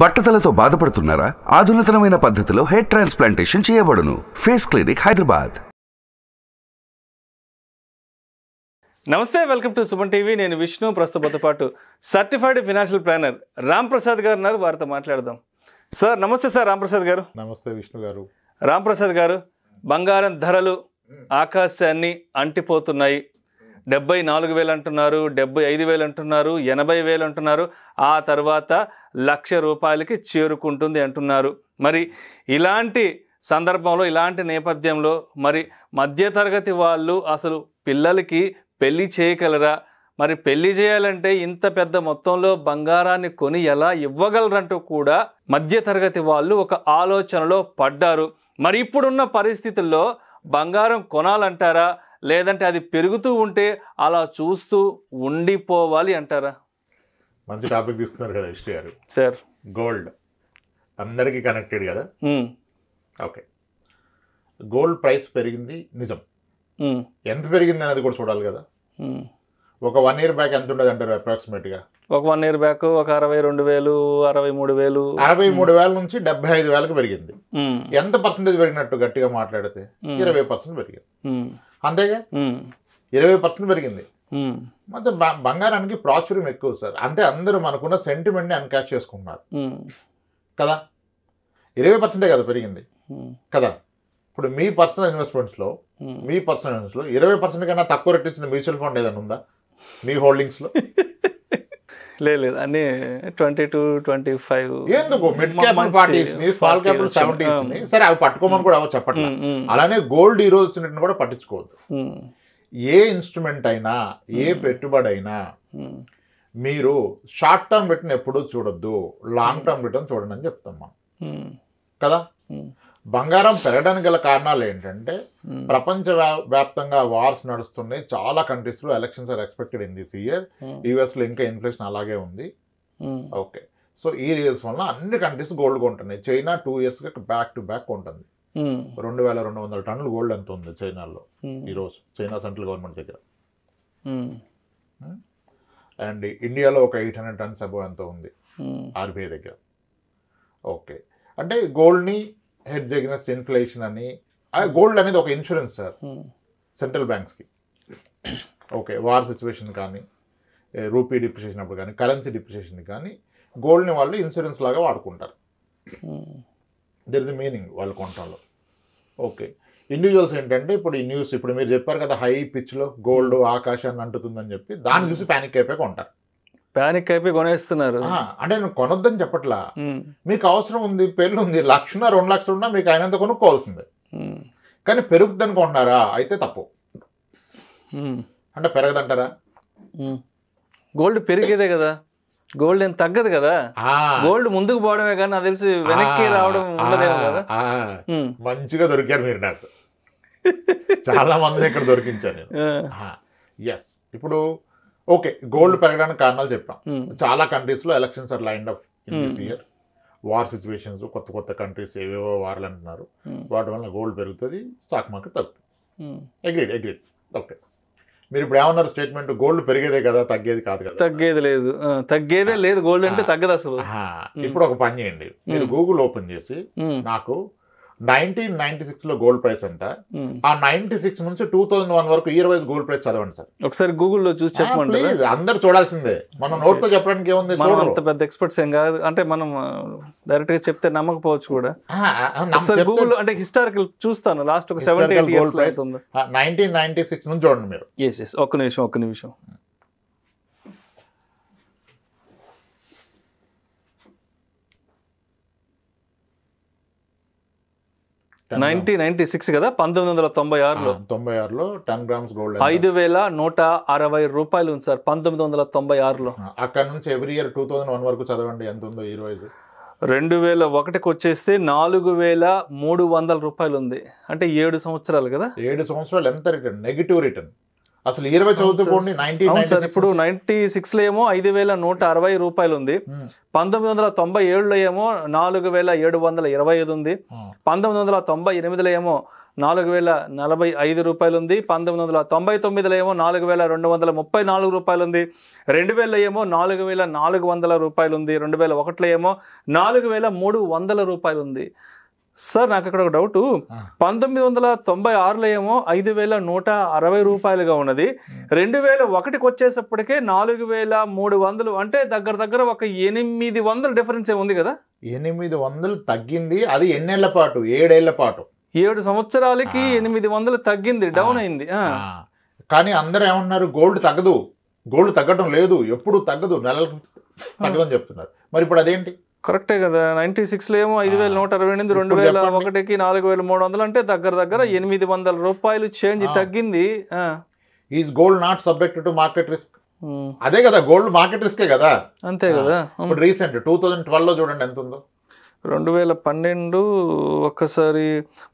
బట్టతలతో బాధపడుతున్నారా ఆధునితనమైన పద్ధతిలో హెయిర్ ట్రాన్స్ప్లాంటేషన్ చేయబడును ఫేస్ క్లినిక్ హైదరాబాద్ నమస్తే వెల్కమ్ టు సుమన్ టీవీ నేను విష్ణు ప్రస్తుతంతో పాటు certified financial planner Ram Prasad గారు ఉన్నారు వారితో మాట్లాడదాం సార్ నమస్తే సార్ రామ్ ప్రసాద్ గారు నమస్తే విష్ణు గారు రామ్ ప్రసాద్ గారు బంగారం ధరలు ఆకాశాన్ని అంటిపోతున్నాయి డెబ్బై నాలుగు వేలు అంటున్నారు డెబ్బై ఐదు వేలు అంటున్నారు ఎనభై వేలు అంటున్నారు ఆ తర్వాత లక్ష రూపాయలకి చేరుకుంటుంది అంటున్నారు మరి ఇలాంటి సందర్భంలో ఇలాంటి నేపథ్యంలో మరి మధ్యతరగతి వాళ్ళు అసలు పిల్లలకి పెళ్ళి చేయగలరా మరి పెళ్లి చేయాలంటే ఇంత పెద్ద మొత్తంలో బంగారాన్ని కొని ఎలా ఇవ్వగలరంటూ కూడా మధ్యతరగతి వాళ్ళు ఒక ఆలోచనలో పడ్డారు మరి ఇప్పుడున్న పరిస్థితుల్లో బంగారం కొనాలంటారా లేదంటే అది పెరుగుతూ ఉంటే అలా చూస్తూ ఉండిపోవాలి అంటారా మంచి టాపిక్ తీసుకున్నారు కదా విష్ణు గారు సార్ గోల్డ్ అందరికీ కనెక్టెడ్ కదా ఓకే గోల్డ్ ప్రైస్ పెరిగింది నిజం ఎంత పెరిగింది అనేది కూడా చూడాలి కదా ఒక వన్ ఇయర్ బ్యాక్ ఎంత ఉండదు అంటారు అప్రాక్సిమేట్ గా ఒక వన్ ఇయర్ బ్యాక్ ఒక అరవై రెండు వేలు అరవై మూడు వేలు అరవై మూడు వేల నుంచి డెబ్బై ఐదు వేలకు పెరిగింది ఎంత పర్సెంటేజ్ పెరిగినట్టు గట్టిగా మాట్లాడితే ఇరవై పర్సెంట్ పెరిగింది అంతేగా ఇరవై పర్సెంట్ పెరిగింది మొత్తం బంగారానికి ప్రాచుర్యం ఎక్కువ సార్ అంటే అందరూ మనకున్న సెంటిమెంట్ని అన్క్యాచ్ చేసుకుంటున్నారు కదా ఇరవై పర్సెంటే కదా పెరిగింది కదా ఇప్పుడు మీ పర్సనల్ ఇన్వెస్ట్మెంట్స్లో మీ పర్సనల్ లో ఇరవై పర్సెంట్ కన్నా తక్కువ రెట్టించిన మ్యూచువల్ ఫండ్ ఏదైనా ఉందా మీ హోల్డింగ్స్లో లేదు అన్ని ట్వంటీ టూ ట్వంటీ ఫైవ్ ఎందుకు mid cap forties small cap seventies సరే అవి పట్టుకోమని కూడా ఎవరు చెప్పట్లేదు అలానే గోల్డ్ ఈరోజు వచ్చినట్టు కూడా పట్టించుకోవద్దు ఏ ఇన్స్ట్రుమెంట్ అయినా ఏ పెట్టుబడి అయినా మీరు షార్ట్ టర్మ్ రిటర్న్ ఎప్పుడూ చూడొద్దు లాంగ్ టర్మ్ రిటర్న్ చూడండి అని చెప్తాం మనం కదా బంగారం పెరగడానికి గల కారణాలు ఏంటంటే hmm. ప్రపంచ వ్యాప్తంగా వార్స్ నడుస్తున్నాయి చాలా కంట్రీస్ లో elections are expected in this year US లో ఇంకా ఇన్ఫ్లేషన్ అలాగే ఉంది ఓకే hmm. సో ఈ రీజన్స్ వల్ల అన్ని కంట్రీస్ గోల్డ్ కొంటున్నాయి China two years back to back ఉంటుంది రెండు వేల రెండు వందల టన్నులు గోల్డ్ ఎంత ఉంది చైనాలో hmm. ఈరోజు చైనా సెంట్రల్ గవర్నమెంట్ దగ్గర అండ్ ఇండియాలో ఒక ఎయిట్ హండ్రెడ్ టన్స్ అబౌ ఎంత ఉంది ఆర్బీఐ దగ్గర ఓకే అంటే గోల్డ్ని హెడ్జ్ అగెనెస్ట్ ఇన్ఫ్లేషన్ అని గోల్డ్ అనేది ఒక ఇన్సూరెన్స్ సార్ hmm. సెంట్రల్ బ్యాంక్స్కి ఓకే వార్ సిచ్యువేషన్ కానీ రూపీ డిప్రిషియేషన్ అప్పుడు కానీ కరెన్సీ డిప్రిషియేషన్ కానీ గోల్డ్ని వాళ్ళు ఇన్సూరెన్స్ లాగా వాడుకుంటారు దెర్ ఇస్ మీనింగ్ వాళ్ళ కొంటాలో ఓకే ఇండివిజువల్స్ ఏంటంటే ఇప్పుడు ఈ న్యూస్ ఇప్పుడు మీరు చెప్పారు కదా హై పిచ్లో గోల్డ్ hmm. ఆకాశాన్ని అంటుతుందని చెప్పి దాన్ని చూసి ప్యానిక్ hmm. అయిపోయి కొంటారు ప్యానిక్ అయిపోయి కొనేస్తున్నారు అంటే నేను కొనొద్దని చెప్పట్లా మీకు అవసరం ఉంది పెళ్ళి ఉంది లక్ష రెండు లక్షలు ఉన్నా మీకు ఆయనంత కొనుక్కోవాల్సిందే కానీ పెరుగుద్దని కొంటున్నారా అయితే తప్పు అంటే పెరగదంటారా గోల్డ్ పెరిగేదే కదా గోల్డ్ ఏం తగ్గదు కదా గోల్డ్ ముందుకు పోవడమే కానీ నాకు తెలిసి వెనక్కి రావడం ఉండలేదు కదా మంచిగా దొరికారు మీరు నాకు చాలా మంది ఇక్కడ దొరికించారు ఎస్ ఇప్పుడు ఓకే గోల్డ్ hmm. పెరగడానికి కారణాలు చెప్పాం hmm. చాలా కంట్రీస్లో elections line up of this year war situations కొత్త కొత్త కంట్రీస్ ఏవేవో వార్లు అంటున్నారు hmm. వాటి వల్ల గోల్డ్ పెరుగుతుంది స్టాక్ మార్కెట్ తగ్గుతుంది అగ్రీడ్ అగ్రీడ్ ఓకే మీరు ఇప్పుడు ఏమన్నారు స్టేట్మెంట్ గోల్డ్ పెరిగేదే కదా తగ్గేది కాదు కదా తగ్గేది లేదు తగ్గేదే లేదు గోల్డ్ అంటే తగ్గదు అసలు ఇప్పుడు ఒక పని చేయండి మీరు గూగుల్ ఓపెన్ చేసి నాకు నైన్టీన్ నైన్టీ సిక్స్ లో గోల్డ్ ప్రైస్ ఎంత hmm. ఆ నైన్టీ సిక్స్ నుంచి టూ థౌసండ్ వన్ వరకు ఇయర్ వైజ్ గోల్డ్ ప్రైస్ చదవండి సార్ ఒకసారి గూగుల్లో చూసి చెప్పండి అందరు చూడాల్సిందే మనం నోట్ తో చెప్పడానికి ఏముంది అంత పెద్ద ఎక్స్పర్ట్స్ ఏం కాదు అంటే మనం డైరెక్ట్ గా చెప్తే నమ్మకపోవచ్చు కూడా గూగుల్ అంటే హిస్టారికల్ చూస్తాను లాస్ట్ ఒక seventy gold price nineteen ninety six నుంచి చూడండి మీరు ఒక్క నిమిషం ఒక్క నిమిషం hmm. నైన్టీ నైన్టీ సిక్స్ కదా పంతొమ్మిది వందల తొంభై ఆరులో తొంభై ఆరులో టెన్ గ్రామ్స్ గోల్డ్ ఐదు వేల నూట అరవై రూపాయలు ఉంది సార్ పంతొమ్మిది వందల తొంభై ఆరులో అక్కడ నుంచి every year two thousand one వరకు చదవండి ఎంత ఉందో ఈ రోజు రెండు వేల ఒకటికి వచ్చేస్తే నాలుగు వేల మూడు వందల రూపాయలు ఉంది అంటే ఏడు సంవత్సరాలు కదా ఏడు సంవత్సరాలు ఎంత రిటర్న్ నెగిటివ్ రిటర్న్ అసలు ఇరవై చదువుకోండి సార్ ఇప్పుడు నైన్టీ సిక్స్ లో ఏమో ఐదు వేల నూట అరవై రూపాయలు ఉంది పంతొమ్మిది వందల తొంభై ఏడులో ఏమో నాలుగు వేల ఏడు వందల ఇరవై ఐదు ఉంది పంతొమ్మిది వందల తొంభై ఎనిమిదిలో ఏమో నాలుగు వేల నలభై ఐదు రూపాయలు ఉంది పంతొమ్మిది వందల తొంభై తొమ్మిదిలో ఏమో నాలుగు వేల రెండు వందల ముప్పై నాలుగు రూపాయలు ఉంది రెండు వేల ఏమో నాలుగు వేల నాలుగు వందల రూపాయలు ఉంది రెండు వేల ఒకటిలో ఏమో నాలుగు వేల మూడు వందల రూపాయలు ఉంది సార్ నాకు అక్కడ ఒక డౌట్ పంతొమ్మిది వందల తొంభై ఆరులో ఏమో ఐదు వేల నూట అరవై రూపాయలుగా ఉన్నది రెండు వేల ఒకటికి వచ్చేసప్పటికే నాలుగు వేల మూడు వందలు అంటే దగ్గర దగ్గర ఒక ఎనిమిది వందలు డిఫరెన్స్ ఉంది కదా ఎనిమిది వందలు తగ్గింది అది ఎన్నేళ్ల పాటు ఏడేళ్ల పాటు ఏడు సంవత్సరాలకి ఎనిమిది వందలు తగ్గింది డౌన్ అయింది కానీ అందరూ ఏమంటున్నారు గోల్డ్ తగ్గదు గోల్డ్ తగ్గడం లేదు ఎప్పుడు తగ్గదు నెలలకు తగ్గదని చెప్తున్నారు మరి ఇప్పుడు అదేంటి కరెక్టే కదా నైన్టీ సిక్స్లో ఏమో ఐదు వేల నూట అరవై ఎనిమిది రెండు వేల ఒకటికి నాలుగు వేల మూడు వందలు అంటే దగ్గర దగ్గర ఎనిమిది వందల రూపాయలు చేంజ్ తగ్గింది is gold not subject to market risk అదే కదా గోల్డ్ మార్కెట్ రిస్కే కదా అంతే కదా ఇప్పుడు రీసెంట్ టూ థౌజండ్ ట్వెల్వ్లో చూడండి ఎంత ఉందో రెండు వేల పన్నెండు ఒక్కసారి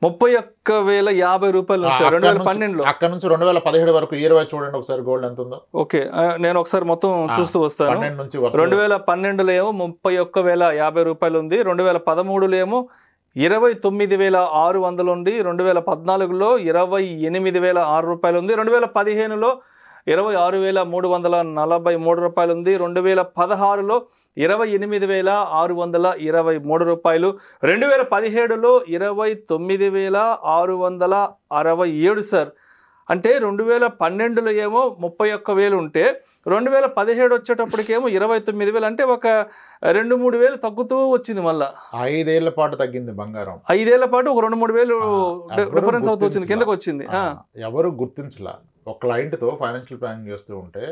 ముప్పై ఒక్క వేల యాభై రూపాయలు రెండు వేల పన్నెండులో అక్కడ నుంచి రెండు వేల పదిహేడు వరకు ఇరవై చూడండి ఒకసారి గోల్డ్ ఎంత ఉందో ఓకే నేను ఒకసారి మొత్తం చూస్తూ వస్తాను రెండు వేల పన్నెండులో ఏమో ముప్పై ఒక్క వేల యాభై రూపాయలు ఉంది రెండు వేల పదమూడులో ఏమో ఇరవై తొమ్మిది వేల ఆరు వందలు ఉంది రెండు వేల పద్నాలుగులో ఇరవై ఎనిమిది వేల ఆరు రూపాయలు ఉంది రెండు వేల పదిహేనులో ఇరవై ఆరు వేల మూడు వందల నలభై మూడు రూపాయలు ఉంది రెండు వేల పదహారులో ఇరవై ఎనిమిది వేల ఆరు వందల ఇరవై మూడు రూపాయలు రెండు వేల పదిహేడులో ఇరవై తొమ్మిది వేల ఆరు వందల అరవై ఏడు సార్ అంటే రెండు వేల పన్నెండులో ఏమో ముప్పై ఒక్క వేలు ఉంటే రెండు వేల పదిహేడు వచ్చేటప్పటికేమో ఇరవై తొమ్మిది వేలు అంటే ఒక రెండు మూడు వేలు తగ్గుతూ వచ్చింది మళ్ళీ ఐదేళ్ల పాటు తగ్గింది బంగారం ఐదేళ్ల పాటు ఒక రెండు మూడు వేలు డిఫరెన్స్ అవుతూ వచ్చింది కిందకు వచ్చింది ఎవరు గుర్తించలా ఒక క్లయింట్తో ఫైనాన్షియల్ ప్లానింగ్ చేస్తూ ఉంటే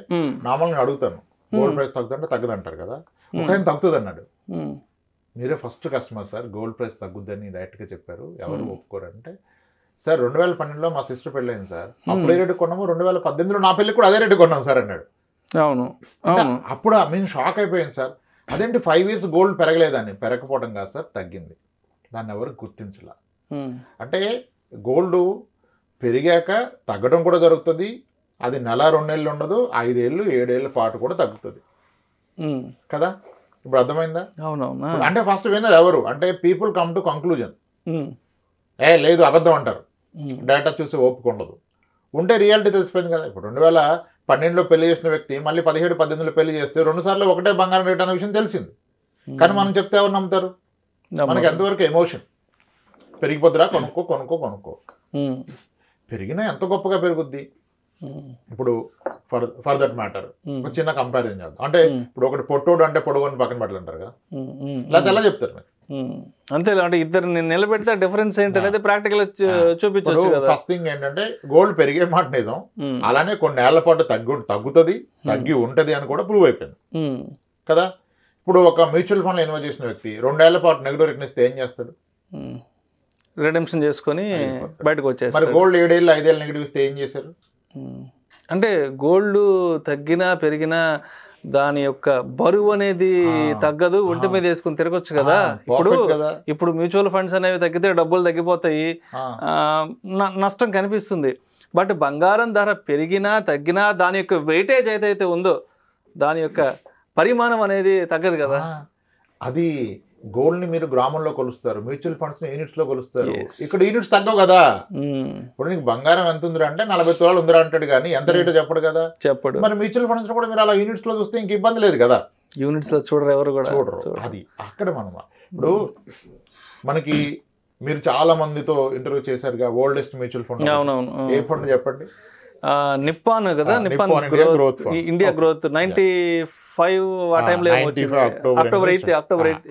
నేను అడుగుతాను గోల్డ్ ప్రైస్ తగ్గుతుంటే అంటారు కదా ఒక ఆయన తగ్గుతుంది అన్నాడు మీరే first customer sir gold price తగ్గుద్దని గా చెప్పారు ఎవరు ఒప్పుకోరంటే సార్ రెండు వేల పన్నెండులో మా సిస్టర్ పెళ్ళైంది సార్ అప్పుడు ఏ రేటు కొన్నాము రెండు వేల పద్దెనిమిదిలో నా పెళ్ళి కూడా అదే రేటు కొన్నాం సార్ అన్నాడు అవును అప్పుడు మేము షాక్ అయిపోయింది సార్ అదేంటి ఫైవ్ ఇయర్స్ గోల్డ్ పెరగలేదని పెరగకపోవడం కాదు సార్ తగ్గింది దాన్ని ఎవరు గుర్తించలా అంటే గోల్డ్ పెరిగాక తగ్గడం కూడా జరుగుతుంది అది నెల రెండు నెలలు ఉండదు ఐదేళ్ళు ఏడేళ్ళ పాటు కూడా తగ్గుతుంది కదా ఇప్పుడు అర్థమైందా అవునవును అంటే ఫస్ట్ విన్నర్ ఎవరు అంటే పీపుల్ కమ్ టు కంక్లూజన్ ఏ లేదు అబద్ధం అంటారు డేటా చూసి ఒప్పుకుండదు ఉంటే రియాలిటీ తెలిసిపోయింది కదా ఇప్పుడు రెండు వేల పన్నెండులో పెళ్లి చేసిన వ్యక్తి మళ్ళీ పదిహేడు పద్దెనిమిదిలో పెళ్లి చేస్తే రెండు సార్లు ఒకటే బంగారం రేట్ అనే విషయం తెలిసింది కానీ మనం చెప్తే ఎవరు నమ్ముతారు మనకి ఎంతవరకు ఎమోషన్ పెరిగిపోద్దురా కొనుక్కో కొనుక్కో కొనుక్కో పెరిగినా ఎంత గొప్పగా పెరుగుద్ది ఇప్పుడు ఫర్ ఫర్ దట్ మ్యాటర్ చిన్న కంపారిజన్ చేద్దాం అంటే ఇప్పుడు ఒకటి పొట్టోడు అంటే పొడవుని పక్కన అంటారు కదా లేకపోతే ఎలా చెప్తారు మీరు అంతే అంటే ఇద్దరు నిలబెడితే డిఫరెన్స్ ఏంటి అనేది ప్రాక్టికల్ చూపించవచ్చు ఫస్ట్ థింగ్ ఏంటంటే గోల్డ్ పెరిగే మాట నిజం అలానే కొన్ని ఏళ్ల పాటు తగ్గు తగ్గుతుంది తగ్గి ఉంటది అని కూడా ప్రూవ్ అయిపోయింది కదా ఇప్పుడు ఒక మ్యూచువల్ ఫండ్ ఇన్వెస్ట్ చేసిన వ్యక్తి రెండేళ్ల పాటు నెగిటివ్ రిటర్న్ ఇస్తే ఏం చేస్తాడు రిడెంప్షన్ చేసుకొని బయటకు వచ్చేసి గోల్డ్ ఏడేళ్ళు ఐదేళ్ళు నెగిటివ్ ఇస్తే ఏం చేశారు అంటే గోల్డ్ తగ్గినా పెరిగినా దాని యొక్క బరువు అనేది తగ్గదు ఒంటి మీద వేసుకుని తిరగొచ్చు కదా ఇప్పుడు ఇప్పుడు మ్యూచువల్ ఫండ్స్ అనేవి తగ్గితే డబ్బులు తగ్గిపోతాయి నష్టం కనిపిస్తుంది బట్ బంగారం ధర పెరిగినా తగ్గినా దాని యొక్క వెయిటేజ్ ఏదైతే ఉందో దాని యొక్క పరిమాణం అనేది తగ్గదు కదా అది గోల్డ్ని మీరు గ్రామంలో కొలుస్తారు మ్యూచువల్ ఫండ్స్ యూనిట్స్ లో కొలుస్తారు ఇక్కడ యూనిట్స్ తగ్గవు కదా hmm. ఇప్పుడు నీకు బంగారం ఎంత ఉందిరా అంటే నలభై తులాలు ఉందిరా అంటాడు కానీ ఎంత రేటు hmm. చెప్పడు కదా చెప్పడు మరి మ్యూచువల్ ఫండ్స్ కూడా మీరు అలా యూనిట్స్ లో చూస్తే ఇంక ఇబ్బంది లేదు కదా యూనిట్స్ లో చూడరు ఎవరు కూడా చూడరు అది అక్కడ మనం ఇప్పుడు hmm. మనకి మీరు చాలా మందితో ఇంటర్వ్యూ చేశారు ఓల్డెస్ట్ మ్యూచువల్ ఫండ్ ఏ ఫండ్ చెప్పండి నిప్పాన్ కదా Nippon growth India growth ninety five ఆ టైంలో అక్టోబర్ ఎయిత్ అక్టోబర్ ఎయిత్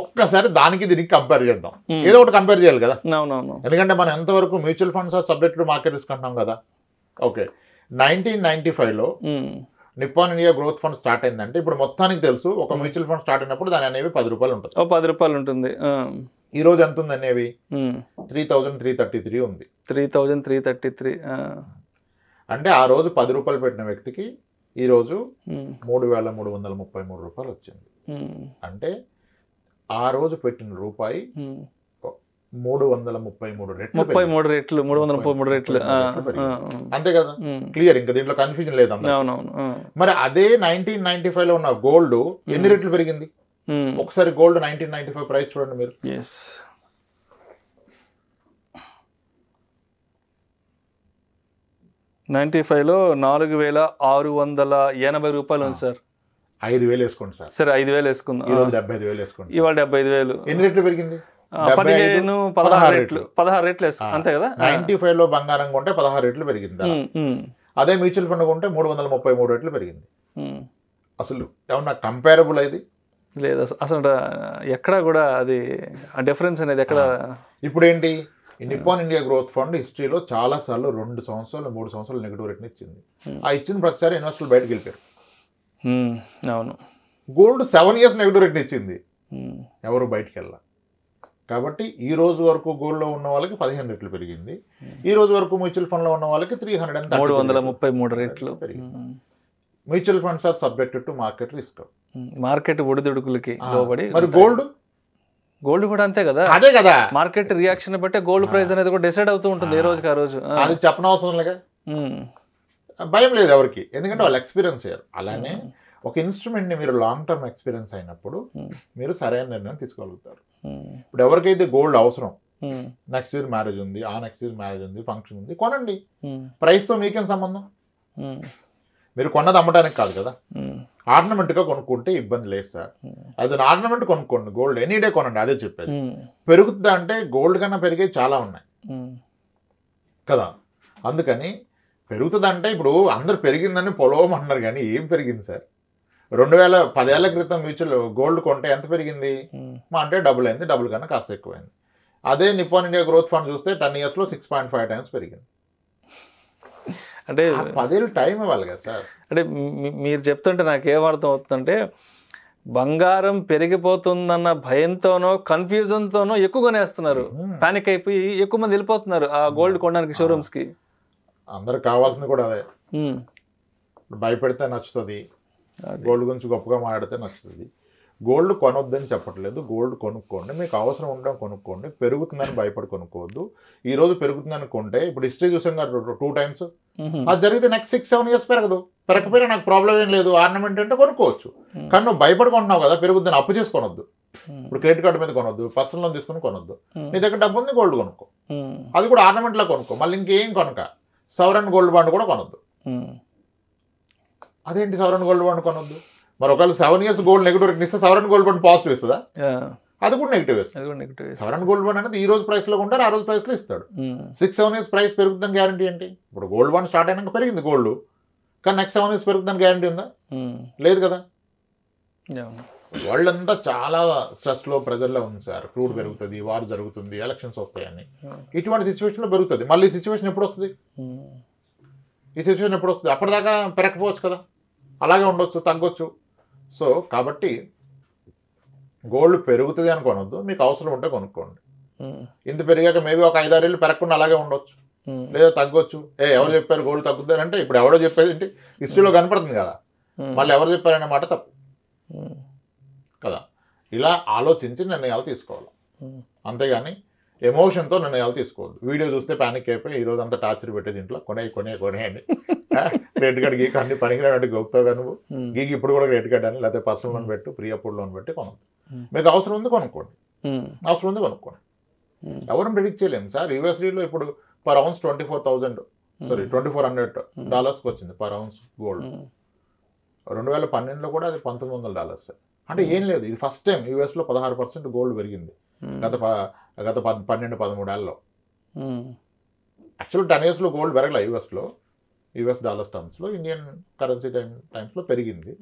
ఒక్కసారి దానికి దీనికి కంపేర్ చేద్దాం hmm. ఏదో ఒకటి కంపేర్ చేయాలి కదా అవునవును ఎందుకంటే మనం ఎంతవరకు మ్యూచువల్ ఫండ్స్ సబ్జెక్టులు మార్కెట్ రిస్క్ అంటాం కదా ఓకే నైన్టీన్ నైన్టీ ఫైవ్లో Nippon India growth fund start అయిందంటే ఇప్పుడు మొత్తానికి తెలుసు ఒక మ్యూచువల్ ఫండ్ స్టార్ట్ అయినప్పుడు దాని అనేవి పది రూపాయలు ఉంటుంది పది రూపాయలు ఉంటుంది ఈ రోజు ఎంత ఉంది అనేవి three thousand three thirty three ఉంది three thousand three thirty three అంటే ఆ రోజు పది రూపాయలు పెట్టిన వ్యక్తికి ఈరోజు మూడు వేల మూడు వందల ముప్పై మూడు రూపాయలు వచ్చింది అంటే ఆ రోజు పెట్టిన రూపాయి మూడు వందల ముప్పై మూడు రెట్లు ముప్పై మూడు రెట్లు మూడు వందల ముప్పై మూడు రెట్లు అంతే కదా క్లియర్ ఇంకా దీంట్లో కన్ఫ్యూజన్ లేదు మరి అదే నైన్టీన్ నైన్టీ ఫైవ్ లో ఉన్న గోల్డ్ ఎన్ని రెట్లు పెరిగింది Hmm. ఒకసారి gold nineteen ninety five price చూడండి మీరు ఎస్ ఫైవ్ ఫైవ్లో నాలుగు వేల ఆరు వందల ఎనభై రూపాయలు ఉంది సార్ ఐదు వేలు వేసుకోండి సార్ సరే ఐదు వేలు వేసుకుందాం డెబ్బై ఐదు వేలు వేసుకోండి ఇవాళ డెబ్బై ఐదు వేలు ఎన్ని రేట్లు పెరిగింది పదిహేను పదహారు రేట్లు పదహారు రేట్లు వేసుకో అంతే కదా నైన్టీ ఫైవ్లో బంగారం కొంటే పదహారు రేట్లు పెరిగింది hmm, hmm. అదే మ్యూచువల్ ఫండ్ కొంటే మూడు వందల ముప్పై మూడు రేట్లు పెరిగింది అసలు ఏమన్నా కంపేరబుల్ అయింది లేదు అసలు ఎక్కడ కూడా అది ఆ డిఫరెన్స్ అనేది ఎక్కడ ఇప్పుడు ఏంటి నిప్పాన్ ఇండియా గ్రోత్ ఫండ్ హిస్టరీలో చాలా సార్లు రెండు సంవత్సరాలు మూడు సంవత్సరాలు నెగిటివ్ రిటర్న్ ఇచ్చింది ఆ ఇచ్చిన ప్రతిసారి ఇన్వెస్టర్లు బయటకు వెళ్ళిపోయారు అవును gold seven years negative return ఇచ్చింది ఎవరు బయటికి వెళ్ళా కాబట్టి ఈ రోజు వరకు గోల్డ్లో ఉన్న వాళ్ళకి పదిహేను రెట్లు పెరిగింది ఈ రోజు వరకు మ్యూచువల్ ఫండ్లో ఉన్న వాళ్ళకి త్రీ హండ్రెడ్ అండ్ మూడు వందల ముప్పై మూడు రెట్లు పెరిగింది mutual funds are subject to market risk market ఒడిదుడుకులకి లోబడి మరి గోల్డ్ గోల్డ్ కూడా అంతే కదా అదే కదా మార్కెట్ రియాక్షన్ బట్టి గోల్డ్ ప్రైస్ అనేది కూడా డిసైడ్ అవుతూ ఉంటుంది ఏ రోజుకి ఆ రోజు అది చెప్పనవసరం లేక భయం లేదు ఎవరికి ఎందుకంటే వాళ్ళు ఎక్స్పీరియన్స్ అయ్యారు అలానే ఒక ఇన్స్ట్రుమెంట్ని మీరు లాంగ్ టర్మ్ ఎక్స్పీరియన్స్ అయినప్పుడు మీరు సరైన నిర్ణయం తీసుకోగలుగుతారు ఇప్పుడు ఎవరికైతే గోల్డ్ అవసరం నెక్స్ట్ ఇయర్ మ్యారేజ్ ఉంది ఆ నెక్స్ట్ ఇయర్ మ్యారేజ్ ఉంది ఫంక్షన్ ఉంది కొనండి ప్రైస్తో మీకేం సంబంధం మీరు కొన్నది అమ్మడానికి కాదు కదా ఆర్నమెంట్గా కొనుక్కుంటే ఇబ్బంది లేదు సార్ అది ఆర్నమెంట్ కొనుక్కోండి గోల్డ్ ఎనీ డే కొనండి అదే చెప్పేది పెరుగుతుందా అంటే గోల్డ్ కన్నా పెరిగే చాలా ఉన్నాయి కదా అందుకని పెరుగుతుందంటే ఇప్పుడు అందరు పెరిగిందని పొలవం అంటున్నారు కానీ ఏం పెరిగింది సార్ రెండు వేల పదేళ్ల క్రితం మ్యూచువల్ గోల్డ్ కొంటే ఎంత పెరిగింది మా అంటే డబుల్ అయింది డబుల్ కన్నా కాస్త ఎక్కువైంది అదే నిపోన్ ఇండియా గ్రోత్ ఫండ్ చూస్తే టెన్ ఇయర్స్లో సిక్స్ పాయింట్ ఫైవ్ టైమ్స్ పెరిగింది అంటే పదేళ్ళు టైం ఇవ్వాలి కదా సార్ అంటే మీరు చెప్తుంటే నాకు అర్థం అవుతుందంటే బంగారం పెరిగిపోతుందన్న భయంతోనో కన్ఫ్యూజన్తోనో ఎక్కువ కొనేస్తున్నారు పానిక్ అయిపోయి ఎక్కువ మంది వెళ్ళిపోతున్నారు ఆ గోల్డ్ కొనడానికి షోరూమ్స్కి అందరు కావాల్సింది కూడా అదే భయపెడితే నచ్చుతుంది గోల్డ్ గురించి గొప్పగా మాట్లాడితే నచ్చుతుంది గోల్డ్ కొనొద్దని చెప్పట్లేదు గోల్డ్ కొనుక్కోండి మీకు అవసరం ఉండడం కొనుక్కోండి పెరుగుతుందని భయపడి కొనుక్కోవద్దు ఈ రోజు పెరుగుతుంది అనుకుంటే ఇప్పుడు హిస్టరీ చూసాం కదా టూ టైమ్స్ అది జరిగితే నెక్స్ట్ సిక్స్ సెవెన్ ఇయర్స్ పెరగదు పెరగకపోయినా నాకు ప్రాబ్లం ఏం లేదు ఆర్నమెంట్ అంటే కొనుక్కోవచ్చు కానీ నువ్వు భయపడి కొంటున్నావు కదా పెరుగుద్దని అప్పు చేసుకొనొద్దు ఇప్పుడు క్రెడిట్ కార్డు మీద కొనొద్దు పర్సనల్ లోన్ తీసుకుని కొనొద్దు నీ దగ్గర డబ్బు ఉంది గోల్డ్ కొనుక్కో అది కూడా ఆర్నమెంట్లో కొనుక్కో మళ్ళీ ఇంకేం కొనక సవరన్ గోల్డ్ బాండ్ కూడా కొనొద్దు అదేంటి సవరన్ గోల్డ్ బాండ్ కొనొద్దు మరి ఒకవేళ seven years gold negative rate ఇస్తే సెవెన్ గోల్డ్ బాండ్ పాజిటివ్ ఇస్తుందా అది కూడా నెగిటివ్ ఇస్తుంది సెవెన్ గోల్డ్ బాండ్ అనేది ఈ రోజు ప్రైస్ లో ఉంటారు ఆ రోజు ప్రైస్ లో ఇస్తాడు సిక్స్ సెవెన్ ఇయర్స్ ప్రైస్ పెరుగుతుందని గ్యారంటీ ఏంటి ఇప్పుడు గోల్డ్ బాండ్ స్టార్ట్ అయినాక పెరిగింది గోల్డ్ కానీ నెక్స్ట్ సెవెన్ ఇయర్స్ పెరుగుతుందని గ్యారంటీ ఉందా లేదు కదా వరల్డ్ అంతా చాలా స్ట్రెస్లో ప్రెజర్లో ఉంది సార్ క్రూడ్ పెరుగుతుంది వార్ జరుగుతుంది ఎలక్షన్స్ వస్తాయని ఇటువంటి లో పెరుగుతుంది మళ్ళీ సిచ్యువేషన్ ఎప్పుడు వస్తుంది ఈ సిచ్యువేషన్ ఎప్పుడు వస్తుంది అప్పటిదాకా పెరగకపోవచ్చు కదా అలాగే ఉండొచ్చు తగ్గొచ్చు సో కాబట్టి గోల్డ్ పెరుగుతుంది అని కొనొద్దు మీకు అవసరం ఉంటే కొనుక్కోండి hmm. ఇంత పెరిగాక మేబీ ఒక ఐదారేళ్ళు పెరగకుండా అలాగే ఉండొచ్చు hmm. లేదా తగ్గొచ్చు ఏ ఎవరు చెప్పారు గోల్డ్ తగ్గుద్దని అంటే ఇప్పుడు ఎవరో చెప్పేది ఏంటి హిస్టరీలో hmm. కనపడుతుంది కదా మళ్ళీ ఎవరు చెప్పారనే మాట తప్పు కదా ఇలా ఆలోచించి నిర్ణయాలు తీసుకోవాలి అంతేగాని ఎమోషన్తో నిర్ణయాలు తీసుకోవద్దు వీడియో చూస్తే ప్యానిక్ అయిపోయి ఈరోజు అంతా టార్చర్ పెట్టేది ఇంట్లో కొనే కొనే కొనే అని క్రెడిట్ కార్డు గీకి అన్ని పనికిరాడు గోక్తావుగా నువ్వు గీకి ఇప్పుడు కూడా క్రెడిట్ కార్డు అని లేకపోతే పర్సనల్ లోన్ పెట్టు ప్రీ అప్పుడు లోన్ పెట్టి కొను మీకు అవసరం ఉంది కొనుక్కోండి అవసరం ఉంది కొనుక్కోండి ఎవరు ప్రిడిక్ట్ చేయలేము సార్ యూఎస్డీలో ఇప్పుడు per ounce twenty four thousand sorry twenty four hundred డాలర్స్కి వచ్చింది పర్ అవన్స్ గోల్డ్ రెండు వేల పన్నెండులో కూడా అది పంతొమ్మిది వందల డాలర్స్ అంటే ఏం లేదు ఇది ఫస్ట్ టైం యూఎస్లో పదహారు పర్సెంట్ గోల్డ్ పెరిగింది గత గత పన్నెండు పదమూడేళ్ళలో యాక్చువల్ టెన్ ఇయర్స్లో గోల్డ్ పెరగలే యూఎస్లో యుఎస్ డాలర్స్ టర్మ్స్లో ఇండియన్ కరెన్సీ టైం టైమ్స్లో పెరిగింది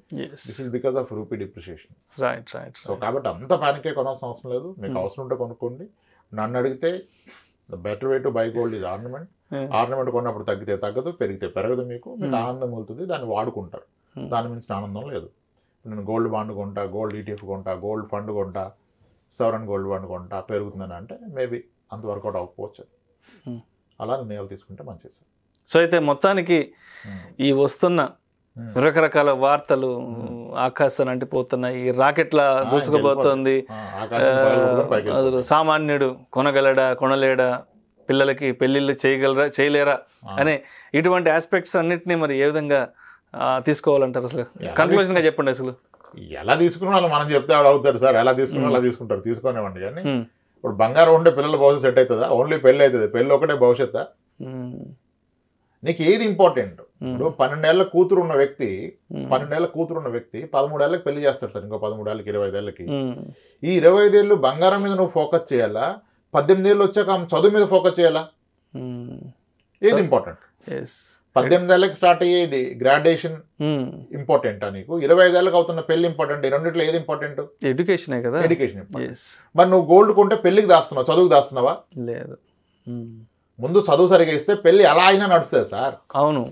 this is because of rupee depreciation right right so కాబట్టి అంత పానికే కొనాల్సిన అవసరం లేదు మీకు hmm. అవసరం ఉంటే కొనుక్కోండి నన్ను అడిగితే the better way to buy gold is ornament ornament కొన్నప్పుడు తగ్గితే తగ్గదు పెరిగితే పెరగదు మీకు మీకు hmm. ఆనందం అవుతుంది దాన్ని వాడుకుంటారు hmm. దాని మించిన ఆనందం లేదు నేను గోల్డ్ బాండ్ కొంటా గోల్డ్ ఈటీఎఫ్ e కొంటా గోల్డ్ ఫండ్ కొంటా సవరన్ గోల్డ్ బాండ్ కొంటా పెరుగుతుందని అంటే మేబీ అంత వర్కౌట్ అవ్వకపోవచ్చు అలా నిర్ణయాలు తీసుకుంటే మంచిది సార్ సో అయితే మొత్తానికి ఈ వస్తున్న hmm. రకరకాల వార్తలు hmm. పోతున్నాయి అంటిపోతున్నాయి రాకెట్ల దూసుకుపోతుంది సామాన్యుడు కొనగలడా కొనలేడా పిల్లలకి పెళ్ళిళ్ళు చేయగలరా చేయలేరా అనే ఇటువంటి ఆస్పెక్ట్స్ అన్నింటినీ మరి ఏ విధంగా తీసుకోవాలంటారు అసలు గా చెప్పండి అసలు ఎలా తీసుకున్నా మనం చెప్తే ఆడు అవుతారు సార్ ఎలా తీసుకున్నా hmm. అలా తీసుకుంటారు తీసుకునేవ్వండి కానీ ఇప్పుడు బంగారం ఉండే పిల్లల భవిష్యత్తు సెట్ అవుతుందా ఓన్లీ పెళ్ళి అవుతుంది పెళ్ళి ఒకటే భవిష్యత్తా నీకు ఏది ఇంపార్టెంట్ ఇప్పుడు పన్నెండేళ్ల కూతురు ఉన్న వ్యక్తి పన్నెండేళ్ల కూతురు ఉన్న వ్యక్తి పదమూడేళ్ళకి పెళ్లి చేస్తాడు సార్ ఇంకో పదమూడేళ్ళకి ఇరవై ఐదేళ్ళకి ఈ ఇరవై ఐదేళ్ళు బంగారం మీద నువ్వు ఫోకస్ చేయాలా పద్దెనిమిది ఏళ్ళు వచ్చాక ఆమె చదువు మీద ఫోకస్ చేయాలా ఏది ఇంపార్టెంట్ పద్దెనిమిది ఏళ్ళకి స్టార్ట్ అయ్యే గ్రాడ్యుయేషన్ ఇంపార్టెంట్ నీకు ఇరవై ఐదేళ్ళకి అవుతున్న పెళ్లి ఇంపార్టెంట్ ఈ రెండిట్లో ఏది ఇంపార్టెంట్ ఎడ్యుకేషన్ కదా ఎడ్యుకేషన్ మరి నువ్వు గోల్డ్ కొంటే పెళ్లికి దాస్తున్నావు చదువుకు దాస్తున్నావా లేదు ముందు చదువు సరిగా ఇస్తే పెళ్ళి ఎలా అయినా నడుస్తుంది సార్ అవును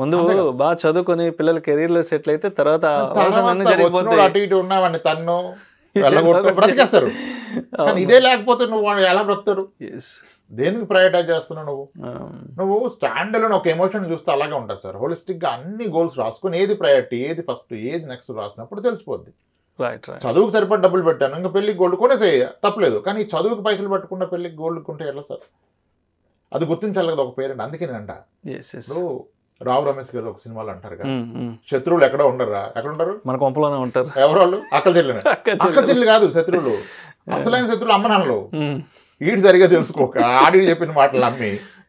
ముందు బాగా చదువుకొని పిల్లల కెరీర్ లో సెటిల్ అయితే తర్వాత అటు ఇటు ఉన్నావండి తన్ను బ్రతికేస్తారు కానీ ఇదే లేకపోతే నువ్వు ఎలా బ్రతుకుతారు దేనికి ప్రయారిటైజ్ చేస్తున్నావు నువ్వు నువ్వు స్టాండర్డ్లో ఒక ఎమోషన్ చూస్తే అలాగే ఉంటుంది సార్ హోలిస్టిక్గా అన్ని గోల్స్ రాసుకొని ఏది ప్రయారిటీ ఏది ఫస్ట్ ఏది నెక్స్ట్ రాసినప్పుడు తెలిసిపోద్ది చదువుకు సరిపడా డబ్బులు పెట్టాను ఇంకా పెళ్ళికి గోల్డ్ చేయ తప్పలేదు కానీ చదువుకు పైసలు పట్టకుండా పెళ్ళికి గోల్డ్ కొంటే ఎలా సార్ అది గుర్తించాలి కదా ఒక పేరెంట్ అందుకే నేను అంట రావు రమేష్ గారు ఒక సినిమాలో అంటారు కదా శత్రువులు ఎక్కడ ఉండరా ఎక్కడ ఉంటారు మన కొంపలోనే ఉంటారు ఎవరు అక్కల చెల్లెలు అక్కల చెల్లి కాదు శత్రువులు అసలైన శత్రువులు అమ్మ నాన్నలు ఈడు సరిగా తెలుసుకోక ఆడి చెప్పిన మాటలు అమ్మి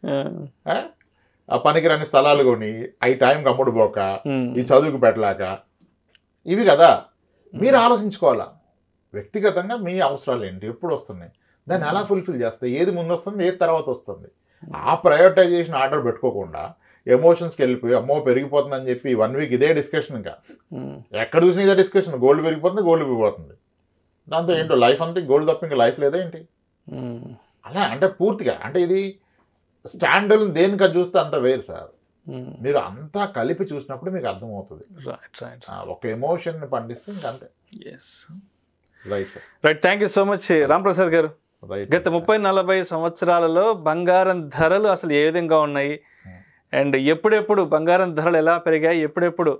ఆ పనికిరాని స్థలాలు కొని ఐ టైంకి కమ్ముడు పోక ఈ చదువుకు పెట్టలేక ఇవి కదా మీరు ఆలోచించుకోవాలా వ్యక్తిగతంగా మీ అవసరాలు ఏంటి ఎప్పుడు వస్తున్నాయి దాన్ని ఎలా ఫుల్ఫిల్ చేస్తాయి ఏది ముందు వస్తుంది ఏది తర్వాత వస్తుంది ఆ ప్రయోరిటైజేషన్ ఆర్డర్ పెట్టుకోకుండా ఎమోషన్స్కి వెళ్ళిపోయి అమ్మో పెరిగిపోతుందని చెప్పి వన్ వీక్ ఇదే డిస్కషన్ ఇంకా hmm. ఎక్కడ చూసినా ఇదే డిస్కషన్ గోల్డ్ పెరిగిపోతుంది గోల్డ్ పెరిగిపోతుంది దాంతో ఏంటో లైఫ్ అంతా గోల్డ్ తప్ప ఇంకా లైఫ్ లేదా ఏంటి hmm. అలా అంటే పూర్తిగా అంటే ఇది స్టాండర్డ్ దేనికా చూస్తే అంత వేరు సార్ hmm. మీరు అంతా కలిపి చూసినప్పుడు మీకు అర్థమవుతుంది రైట్ రైట్ ఒక ఎమోషన్ పండిస్తే ఇంకా అంతే yes right sir right thank you so much Ram Prasad గారు గత ముప్పై నలభై సంవత్సరాలలో బంగారం ధరలు అసలు ఏ విధంగా ఉన్నాయి అండ్ ఎప్పుడెప్పుడు బంగారం ధరలు ఎలా పెరిగాయి ఎప్పుడెప్పుడు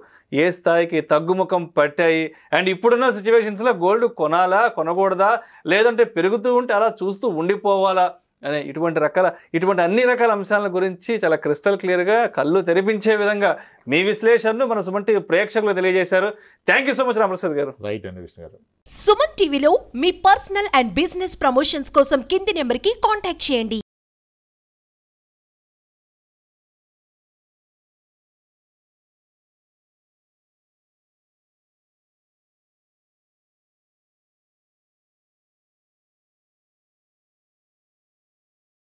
ఏ స్థాయికి తగ్గుముఖం పట్టాయి అండ్ ఇప్పుడున్న సిచ్యువేషన్స్లో గోల్డ్ కొనాలా కొనకూడదా లేదంటే పెరుగుతూ ఉంటే అలా చూస్తూ ఉండిపోవాలా అనే ఇటువంటి రకాల ఇటువంటి అన్ని రకాల అంశాల గురించి చాలా క్రిస్టల్ క్లియర్గా కళ్ళు తెరిపించే విధంగా మీ విశ్లేషణను మన సుమన్ టీవీ ప్రేక్షకులు తెలియజేశారు thank you so much Ramaprasad గారు రైట్ అండి విష్ణు గారు సుమన్ టీవీలో మీ పర్సనల్ అండ్ బిజినెస్ ప్రమోషన్స్ కోసం కింది నెంబర్కి కాంటాక్ట్ చేయండి